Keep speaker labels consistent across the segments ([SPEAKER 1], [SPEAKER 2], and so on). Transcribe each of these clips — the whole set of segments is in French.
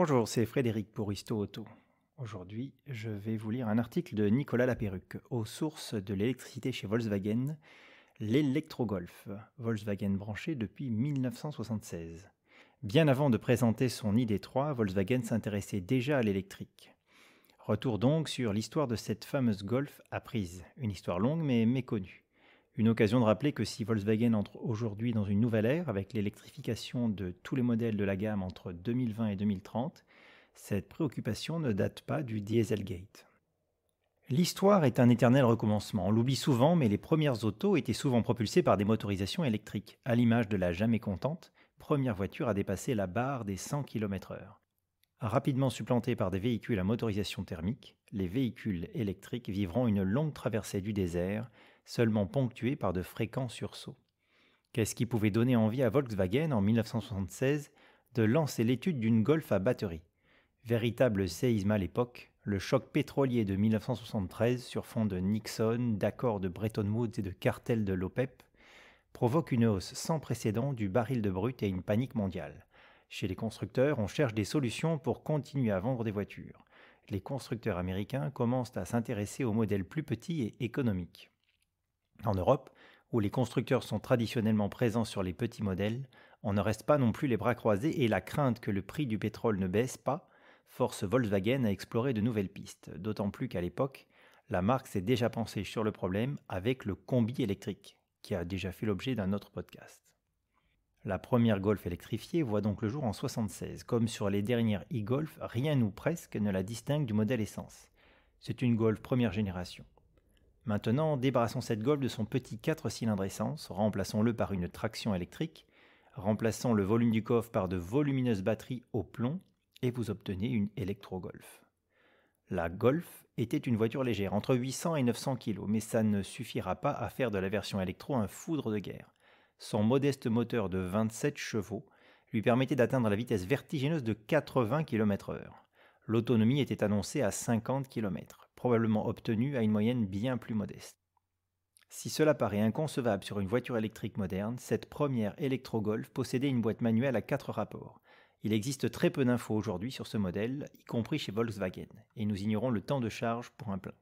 [SPEAKER 1] Bonjour, c'est Frédéric Poristo Auto. Aujourd'hui, je vais vous lire un article de Nicolas Laperruque aux sources de l'électricité chez Volkswagen, l'électrogolf, Volkswagen branché depuis 1976. Bien avant de présenter son ID3, Volkswagen s'intéressait déjà à l'électrique. Retour donc sur l'histoire de cette fameuse Golf à prise, une histoire longue mais méconnue. Une occasion de rappeler que si Volkswagen entre aujourd'hui dans une nouvelle ère avec l'électrification de tous les modèles de la gamme entre 2020 et 2030, cette préoccupation ne date pas du Dieselgate. L'histoire est un éternel recommencement. On l'oublie souvent, mais les premières autos étaient souvent propulsées par des motorisations électriques, à l'image de la jamais contente, première voiture à dépasser la barre des 100 km/h. Rapidement supplantées par des véhicules à motorisation thermique, les véhicules électriques vivront une longue traversée du désert seulement ponctué par de fréquents sursauts. Qu'est-ce qui pouvait donner envie à Volkswagen en 1976 de lancer l'étude d'une Golf à batterie Véritable séisme à l'époque, le choc pétrolier de 1973 sur fond de Nixon, d'accord de Bretton Woods et de cartel de l'OPEP e provoque une hausse sans précédent du baril de brut et une panique mondiale. Chez les constructeurs, on cherche des solutions pour continuer à vendre des voitures. Les constructeurs américains commencent à s'intéresser aux modèles plus petits et économiques. En Europe, où les constructeurs sont traditionnellement présents sur les petits modèles, on ne reste pas non plus les bras croisés et la crainte que le prix du pétrole ne baisse pas force Volkswagen à explorer de nouvelles pistes, d'autant plus qu'à l'époque, la marque s'est déjà pensée sur le problème avec le combi électrique, qui a déjà fait l'objet d'un autre podcast. La première Golf électrifiée voit donc le jour en 1976. Comme sur les dernières e-Golf, rien ou presque ne la distingue du modèle essence. C'est une Golf première génération. Maintenant, débarrassons cette Golf de son petit 4 cylindres essence, remplaçons-le par une traction électrique, remplaçons le volume du coffre par de volumineuses batteries au plomb, et vous obtenez une électro-Golf. La Golf était une voiture légère, entre 800 et 900 kg, mais ça ne suffira pas à faire de la version électro un foudre de guerre. Son modeste moteur de 27 chevaux lui permettait d'atteindre la vitesse vertigineuse de 80 km/h. L'autonomie était annoncée à 50 km probablement obtenu à une moyenne bien plus modeste. Si cela paraît inconcevable sur une voiture électrique moderne, cette première électro-golf possédait une boîte manuelle à quatre rapports. Il existe très peu d'infos aujourd'hui sur ce modèle, y compris chez Volkswagen, et nous ignorons le temps de charge pour un plein.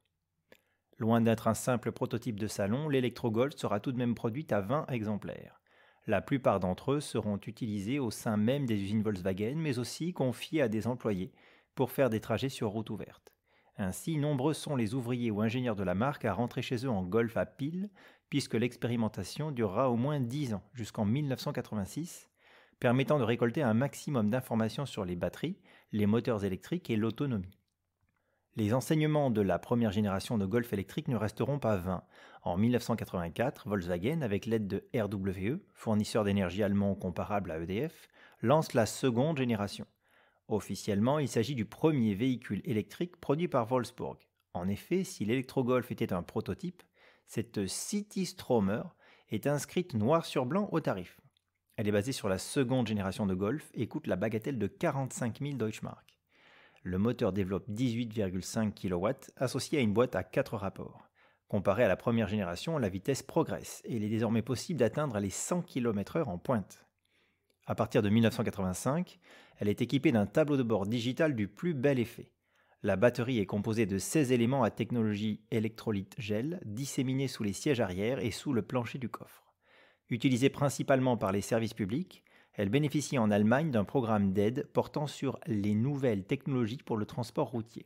[SPEAKER 1] Loin d'être un simple prototype de salon, l'électro-golf sera tout de même produite à 20 exemplaires. La plupart d'entre eux seront utilisés au sein même des usines Volkswagen, mais aussi confiés à des employés pour faire des trajets sur route ouverte. Ainsi, nombreux sont les ouvriers ou ingénieurs de la marque à rentrer chez eux en golf à pile, puisque l'expérimentation durera au moins 10 ans, jusqu'en 1986, permettant de récolter un maximum d'informations sur les batteries, les moteurs électriques et l'autonomie. Les enseignements de la première génération de Golf électrique ne resteront pas vains. En 1984, Volkswagen, avec l'aide de RWE, fournisseur d'énergie allemand comparable à EDF, lance la seconde génération. Officiellement, il s'agit du premier véhicule électrique produit par Wolfsburg. En effet, si l'Electrogolf était un prototype, cette City Stromer est inscrite noir sur blanc au tarif. Elle est basée sur la seconde génération de Golf et coûte la bagatelle de 45 000 Mark. Le moteur développe 18,5 kW associé à une boîte à 4 rapports. Comparé à la première génération, la vitesse progresse et il est désormais possible d'atteindre les 100 km/h en pointe. À partir de 1985, elle est équipée d'un tableau de bord digital du plus bel effet. La batterie est composée de 16 éléments à technologie électrolyte gel disséminés sous les sièges arrière et sous le plancher du coffre. Utilisée principalement par les services publics, elle bénéficie en Allemagne d'un programme d'aide portant sur les nouvelles technologies pour le transport routier.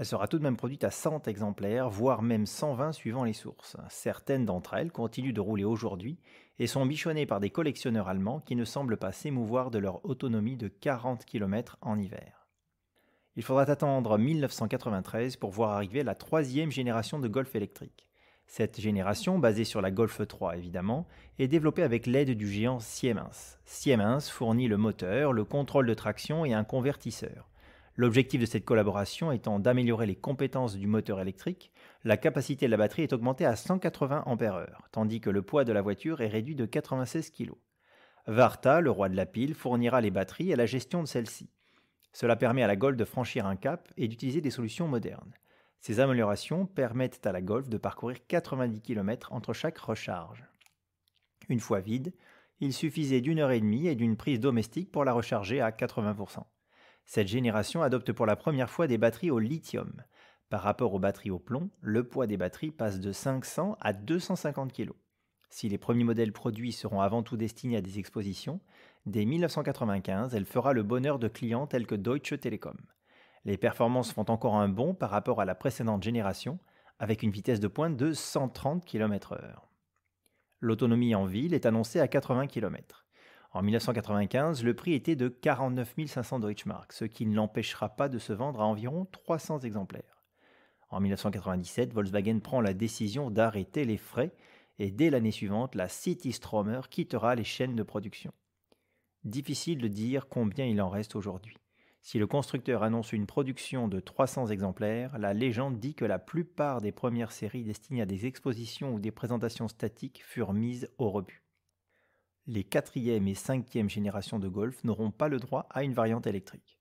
[SPEAKER 1] Elle sera tout de même produite à 100 exemplaires, voire même 120 suivant les sources. Certaines d'entre elles continuent de rouler aujourd'hui et sont bichonnées par des collectionneurs allemands qui ne semblent pas s'émouvoir de leur autonomie de 40 km en hiver. Il faudra attendre 1993 pour voir arriver la troisième génération de Golf électrique. Cette génération, basée sur la Golf 3 évidemment, est développée avec l'aide du géant Siemens. Siemens fournit le moteur, le contrôle de traction et un convertisseur. L'objectif de cette collaboration étant d'améliorer les compétences du moteur électrique, la capacité de la batterie est augmentée à 180 Ah, tandis que le poids de la voiture est réduit de 96 kg. Varta, le roi de la pile, fournira les batteries et la gestion de celles-ci. Cela permet à la Golf de franchir un cap et d'utiliser des solutions modernes. Ces améliorations permettent à la Golf de parcourir 90 km entre chaque recharge. Une fois vide, il suffisait d'une heure et demie et d'une prise domestique pour la recharger à 80%. Cette génération adopte pour la première fois des batteries au lithium. Par rapport aux batteries au plomb, le poids des batteries passe de 500 à 250 kg. Si les premiers modèles produits seront avant tout destinés à des expositions, dès 1995, elle fera le bonheur de clients tels que Deutsche Telekom. Les performances font encore un bond par rapport à la précédente génération, avec une vitesse de pointe de 130 km/h. L'autonomie en ville est annoncée à 80 km. En 1995, le prix était de 49 500 Deutschmark, ce qui ne l'empêchera pas de se vendre à environ 300 exemplaires. En 1997, Volkswagen prend la décision d'arrêter les frais et dès l'année suivante, la City Stromer quittera les chaînes de production. Difficile de dire combien il en reste aujourd'hui. Si le constructeur annonce une production de 300 exemplaires, la légende dit que la plupart des premières séries destinées à des expositions ou des présentations statiques furent mises au rebut les 4 et 5 générations de Golf n'auront pas le droit à une variante électrique.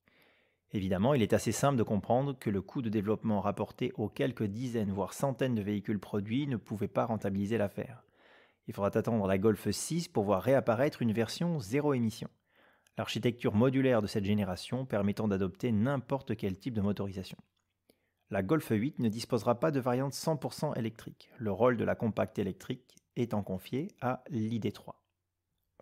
[SPEAKER 1] Évidemment, il est assez simple de comprendre que le coût de développement rapporté aux quelques dizaines voire centaines de véhicules produits ne pouvait pas rentabiliser l'affaire. Il faudra attendre la Golf 6 pour voir réapparaître une version zéro émission. L'architecture modulaire de cette génération permettant d'adopter n'importe quel type de motorisation. La Golf 8 ne disposera pas de variante 100% électrique. Le rôle de la compacte électrique étant confié à l'ID3.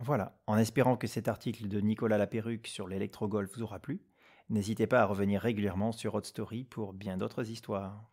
[SPEAKER 1] Voilà, en espérant que cet article de Nicolas Laperruque sur l'électrogolf vous aura plu, n'hésitez pas à revenir régulièrement sur Hot Story pour bien d'autres histoires.